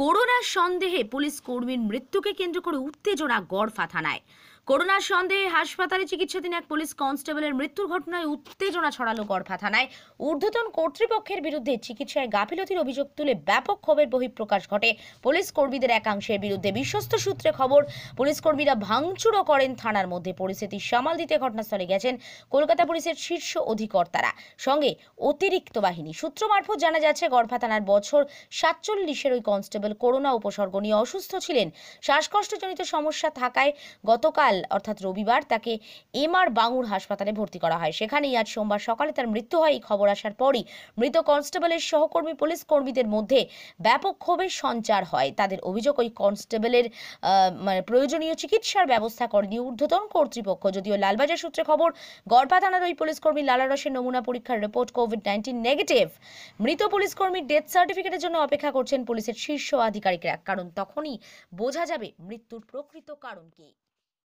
করোনার সন্দেহে পুলিশ কর্মীর মৃত্যুকে কেন্দ্র করে উত্তেজনা গড়ফা থানায় করোনার সন্দেহে হাসপাতালে চিকিৎসাধীন এক পুলিশ কনস্টেবলের মৃত্যুর ঘটনায় উত্তেজনা ছড়ালো গড়ফা থানায় ঊর্ধ্বতন কর্তৃপক্ষের বিরুদ্ধে চিকিৎসায় গাফিলতির অভিযোগ তুলে ব্যাপক ক্ষোভের বহিঃপ্রকাশ ঘটে পুলিশ কর্মীদের একাংশের বিরুদ্ধে বিশ্বস্ত সূত্রে খবর পুলিশ কর্মীরা ভাঙচুরও করেন থানার মধ্যে পরিস্থিতি সামাল দিতে ঘটনাস্থলে গেছেন কলকাতা পুলিশের শীর্ষ অধিকর্তারা সঙ্গে অতিরিক্ত বাহিনী সূত্র মারফত জানা যাচ্ছে গড়ফা থানার বছর সাতচল্লিশের ওই কনস্টেবল করোনা উপসর্গ নিয়ে অসুস্থ ছিলেন শ্বাসকষ্টজনিত সমস্যা থাকায় গতকাল অর্থাৎ রবিবার তাকে এমআর বাঙুর হাসপাতালে ভর্তি করা হয় সেখানেই আজ সোমবার সকালে তার মৃত্যু হয় এই খবর আসার পরই মৃত কনস্টেবলের সহকর্মী পুলিশ কর্মীদের মধ্যে ব্যাপক ক্ষোভের সঞ্চার হয় তাদের অভিযোগ ওই কনস্টেবলের মানে প্রয়োজনীয় চিকিৎসার ব্যবস্থা করেনি ঊর্ধ্বতন কর্তৃপক্ষ যদিও লালবাজার সূত্রে খবর গড়পা থানার ওই পুলিশকর্মী লালারসের নমুনা পরীক্ষার রিপোর্ট কোভিড নাইন্টিন নেগেটিভ মৃত পুলিশকর্মীর ডেথ সার্টিফিকেটের জন্য অপেক্ষা করছেন পুলিশের শীর্ষ আধিকারিকরা কারণ তখনই বোঝা যাবে মৃত্যুর প্রকৃত কারণ কী